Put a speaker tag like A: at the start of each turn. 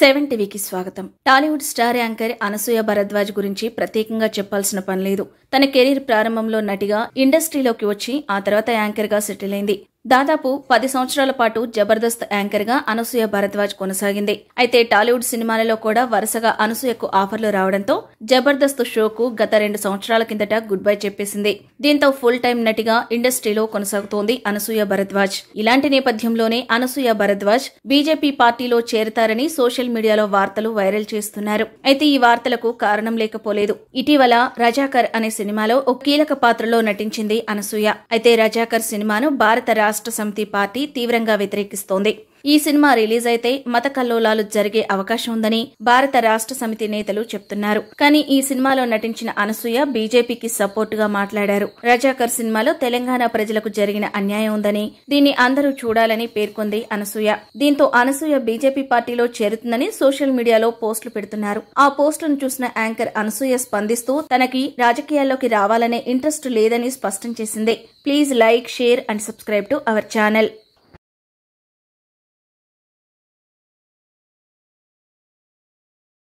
A: seven టీవీకి స్వాగతం Tollywood star anchor Anasuya Bharadwaj గురించి ప్రత్యేకంగా చెప్పాల్సిన పని లేదు తన కెరీర్ ప్రారంభంలో నటిగా ఇండస్ట్రీలోకి వచ్చి ఆ తర్వాత యాంకర్గా సెటిల్ అయింది దాదాపు పది సంవత్సరాల పాటు జబర్దస్త్ యాంకర్గా అనసూయ భరద్వాజ్ కొనసాగింది అయితే టాలీవుడ్ సినిమాలలో కూడా వరుసగా అనసూయకు ఆఫర్లు రావడంతో జబర్దస్త్ షోకు గత రెండు సంవత్సరాల కిందట గుడ్ బై చెప్పేసింది దీంతో ఫుల్ టైం నటిగా ఇండస్ట్రీలో కొనసాగుతోంది అనసూయ భరద్వాజ్ ఇలాంటి నేపథ్యంలోనే అనసూయ భరద్వాజ్ బీజేపీ పార్టీలో చేరతారని సోషల్ మీడియాలో వార్తలు వైరల్ చేస్తున్నారు అయితే ఈ వార్తలకు కారణం లేకపోలేదు ఇటీవల రజాకర్ అనే సినిమాలో ఓ కీలక పాత్రలో నటించింది అనసూయ అయితే రజాకర్ సినిమాను భారత రాష్ట్ర సమితి పార్టీ తీవ్రంగా వ్యతిరేకిస్తోంది ఈ సినిమా రిలీజ్ అయితే మత కల్లోలాలు జరిగే అవకాశం ఉందని భారత రాష్ట్ర సమితి నేతలు చెప్తున్నారు కానీ ఈ సినిమాలో నటించిన అనసూయ బీజేపీకి సపోర్ట్ గా మాట్లాడారు రజాకర్ సినిమాలో తెలంగాణ ప్రజలకు జరిగిన అన్యాయం ఉందని దీన్ని అందరూ చూడాలని పేర్కొంది అనసూయ దీంతో అనసూయ బీజేపీ పార్టీలో చేరుతుందని సోషల్ మీడియాలో పోస్టులు పెడుతున్నారు ఆ పోస్టును చూసిన యాంకర్ అనసూయ స్పందిస్తూ తనకి రాజకీయాల్లోకి రావాలనే ఇంట్రెస్ట్ లేదని స్పష్టం చేసింది please like share and subscribe to our
B: channel